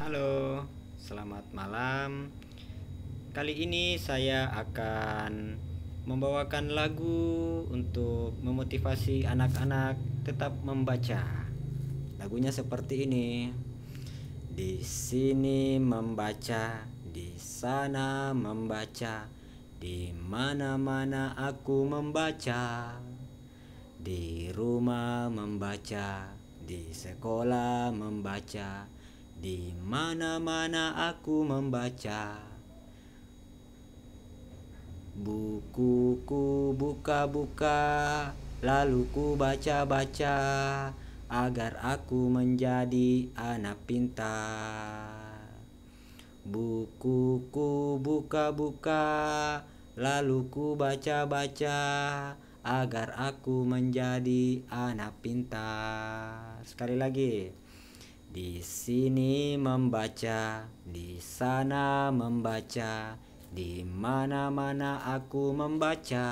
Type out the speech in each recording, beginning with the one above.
Halo, selamat malam. Kali ini saya akan membawakan lagu untuk memotivasi anak-anak tetap membaca. Lagunya seperti ini. Di sini membaca, di sana membaca, di mana-mana aku membaca. Di rumah membaca, di sekolah membaca di mana-mana aku membaca Bukuku buka-buka Lalu ku baca-baca Agar aku menjadi anak pintar Bukuku buka-buka Lalu ku baca-baca Agar aku menjadi anak pintar Sekali lagi di sini membaca, di sana membaca, di mana-mana aku membaca.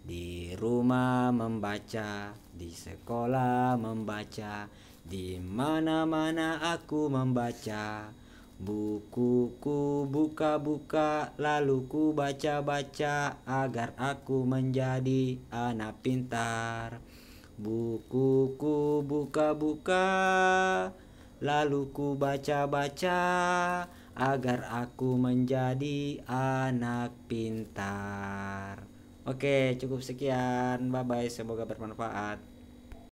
Di rumah membaca, di sekolah membaca, di mana-mana aku membaca. Bukuku buka-buka lalu ku baca-baca agar aku menjadi anak pintar. Buku Bukuku buka-buka Lalu ku baca-baca Agar aku menjadi anak pintar Oke cukup sekian Bye bye semoga bermanfaat